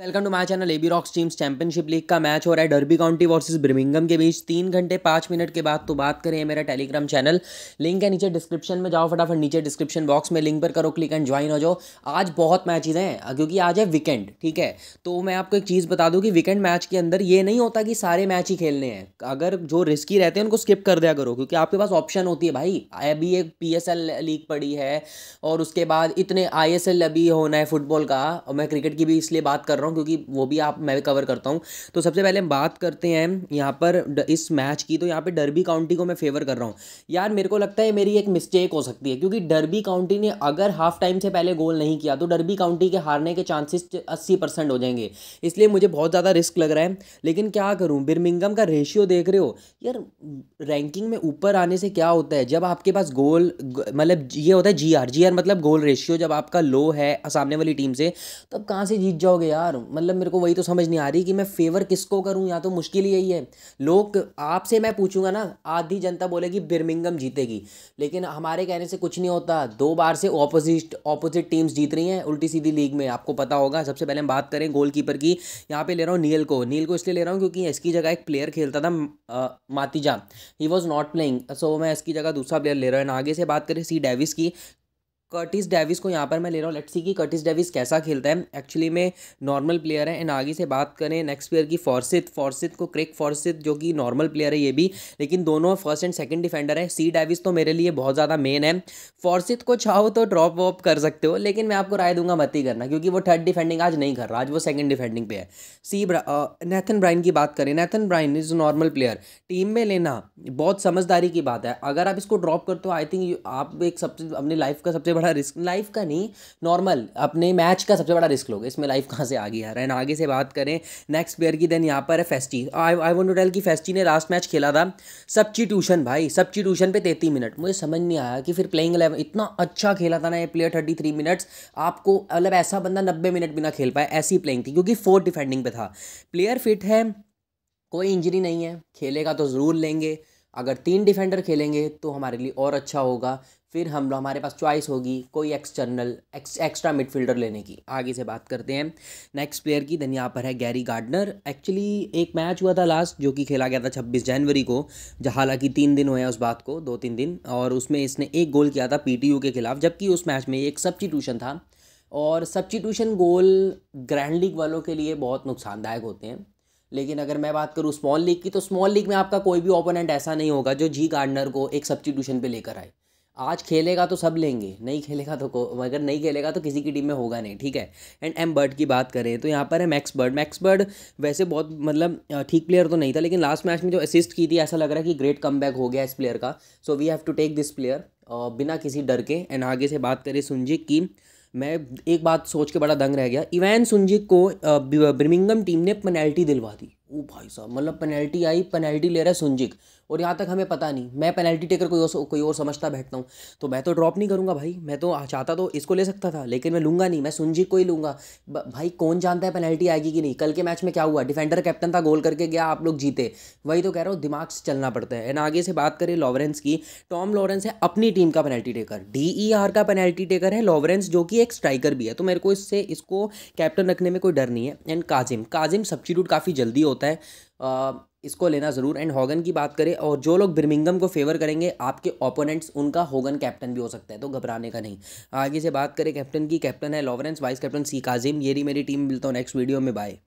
welcome to my channel AB rocks teams championship league का match हो रहा है डर्बी काउंटी वर्सेस ब्रिमिंगम के बीच तीन घंटे पाँच मिनट के बाद तो बात करें मेरा टेलीग्राम चैनल लिंक है नीचे डिस्क्रिप्शन में जाओ फटाफट नीचे डिस्क्रिप्शन बॉक्स में लिंक पर करो क्लिक एंड ज्वाइन हो जाओ आज बहुत मैचेज हैं क्योंकि आज है वीकेंड ठीक है तो मैं आपको एक चीज़ बता दूँ कि वीकेंड मैच के अंदर ये नहीं होता कि सारे मैच ही खेलने हैं अगर जो रिस्की रहते हैं उनको स्किप कर दिया करो क्योंकि आपके पास ऑप्शन होती है भाई अभी एक पी लीग पड़ी है और उसके बाद इतने आई अभी होना है फुटबॉल का और मैं क्रिकेट की भी इसलिए बात कर रहा हूँ रहा हूँ क्योंकि वो भी आप मैं भी कवर करता हूँ तो सबसे पहले हम बात करते हैं यहाँ पर इस मैच की तो यहाँ पर डरबी काउंटी को मैं फेवर कर रहा हूँ यार मेरे को लगता है मेरी एक मिस्टेक हो सकती है क्योंकि डरबी काउंटी ने अगर हाफ टाइम से पहले गोल नहीं किया तो डरबी काउंटी के हारने के चांसेस अस्सी परसेंट हो जाएंगे इसलिए मुझे बहुत ज़्यादा रिस्क लग रहा है लेकिन क्या करूँ बिरमिंगम का रेशियो देख रहे हो यार रैंकिंग में ऊपर आने से क्या होता है जब आपके पास गोल मतलब ये होता है जी आर जी आर मतलब गोल रेशियो जब आपका लो है सामने वाली टीम से तब कहाँ से जीत जाओगे यार हूँ मतलब मेरे को वही तो समझ नहीं आ रही कि मैं फेवर किसको करूँ या तो मुश्किल यही है लोग आपसे मैं पूछूंगा ना आधी जनता बोलेगी बिरमिंगम जीतेगी लेकिन हमारे कहने से कुछ नहीं होता दो बार से ऑपोजिट ऑपोजिट टीम्स जीत रही हैं उल्टी सीधी लीग में आपको पता होगा सबसे पहले हम बात करें गोलकीपर की यहाँ पे ले रहा हूँ नील को नील को इसलिए ले रहा हूँ क्योंकि इसकी जगह एक प्लेयर खेलता था uh, Matija he was not playing so मैं इसकी जगह दूसरा प्लेयर ले रहा हूँ आगे से बात करें सी डेविस की कर्टिस डेविस को यहाँ पर मैं ले रहा हूँ लेट्स सी कि कर्टिस डेविस कैसा खेलता है एक्चुअली में नॉर्मल प्लेयर है एंड आगे से बात करें नेक्स्ट प्लेयर की फॉरसिथ फॉरसिथ को क्रिक फॉरसिथ जो कि नॉर्मल प्लेयर है ये भी लेकिन दोनों फर्स्ट एंड सेकंड डिफेंडर है सी डेविस तो मेरे लिए बहुत ज़्यादा मेन है फॉरसिथ को चाहो तो ड्रॉप वॉप कर सकते हो लेकिन मैं आपको राय दूंगा मत ही करना क्योंकि वो थर्ड डिफेंडिंग आज नहीं कर रहा आज वो सेकेंड डिफेंडिंग पे है सी नेथन ब्राइन की बात करें Nathan Brian is normal player team में लेना बहुत समझदारी की बात है अगर आप इसको ड्रॉप करते हो आई थिंक आप एक सबसे अपनी लाइफ का सबसे बड़ा रिस्क लाइफ का नहीं नॉर्मल अपने मैच का सबसे बड़ा रिस्क लोगे इसमें लाइफ कहाँ से आगे आ रहा है आगे से बात करें नेक्स्ट प्लेयर की देन यहाँ पर है Festy I I want to tell कि फेस्टी ने लास्ट मैच खेला था ट्यूशन भाई ट्यूशन पर तैतीस मिनट मुझे समझ नहीं आया कि फिर प्लेइंग इलेवन इतना अच्छा खेला था ना ये प्लेयर थर्टी थ्री मिनट्स आपको मतलब ऐसा बंदा नब्बे मिनट बिना खेल पाए ऐसी प्लेइंग थी क्योंकि फोर्थ डिफेंडिंग पे था प्लेयर फिट है कोई इंजरी नहीं है खेलेगा तो ज़रूर लेंगे अगर तीन डिफेंडर खेलेंगे तो हमारे लिए और अच्छा होगा फिर हम हमारे पास चॉइस होगी कोई एक्सटर्नल एक्स, एक्स्ट्रा मिडफील्डर लेने की आगे से बात करते हैं नेक्स्ट प्लेयर की धन यहाँ पर है गैरी गार्डनर एक्चुअली एक मैच हुआ था लास्ट जो कि खेला गया था 26 जनवरी को जहाँ हालांकि तीन दिन हुए हैं उस बात को दो तीन दिन और उसमें इसने एक गोल किया था पी के खिलाफ जबकि उस मैच में एक सब्सटीट्यूशन था और सब्सटीट्यूशन गोल ग्रैंड लीग वालों के लिए बहुत नुकसानदायक होते हैं लेकिन अगर मैं बात करूँ स्मॉल लीग की तो स्मॉल लीग में आपका कोई भी ओपोनेंट ऐसा नहीं होगा जो जी गार्डनर को एक सब्सटीट्यूशन पे लेकर आए आज खेलेगा तो सब लेंगे नहीं खेलेगा तो को अगर नहीं खेलेगा तो किसी की टीम में होगा नहीं ठीक है एंड एम बर्ड की बात करें तो यहाँ पर है मैक्स बर्ड मैक्स बर्ड वैसे बहुत मतलब ठीक प्लेयर तो नहीं था लेकिन लास्ट मैच में जो असिस्ट की थी ऐसा लग रहा है कि ग्रेट कम हो गया इस प्लेयर का so we have to take this player बिना किसी डर के एंड आगे से बात करें सुनजी की मैं एक बात सोच के बड़ा दंग रह गया इवैन सुनजी को बर्मिंगम टीम ने पेनल्टी दिलवा दी ओ भाई साहब मतलब पेनल्टी आई पेनल्टी ले रहा है सुंजिक और यहाँ तक हमें पता नहीं मैं पेनल्टी टेकर कोई और कोई और समझता बैठता हूँ तो मैं तो ड्रॉप नहीं करूँगा भाई मैं तो चाहता तो इसको ले सकता था लेकिन मैं लूँगा नहीं मैं सुनजिक को ही लूँगा भाई कौन जानता है पेनल्टी आएगी कि नहीं कल के मैच में क्या हुआ डिफेंडर कैप्टन था गोल करके गया आप लोग जीते वही तो कह रहा हूँ दिमाग से चलना पड़ता है एंड आगे से बात करें लॉरेंस की टॉम लॉरेंस है अपनी टीम का पेनल्टी टेकर डी का पेनल्टी टेकर है लॉरेंस जो कि एक स्ट्राइकर भी है तो मेरे को इससे इसको कैप्टन रखने में कोई डर नहीं है एंड काजिम काजिम सब्सिट्यूट काफ़ी जल्दी होता है होता है आ, इसको लेना ज़रूर एंड हॉगन की बात करें और जो लोग बिर्मिंगम को फेवर करेंगे आपके ओपोनेंट्स उनका होगन कैप्टन भी हो सकता है तो घबराने का नहीं आगे से बात करें कैप्टन की कैप्टन है Lawrence vice captain C Kazim ये मेरी टीम मिलता हूँ नेक्स्ट वीडियो में बाय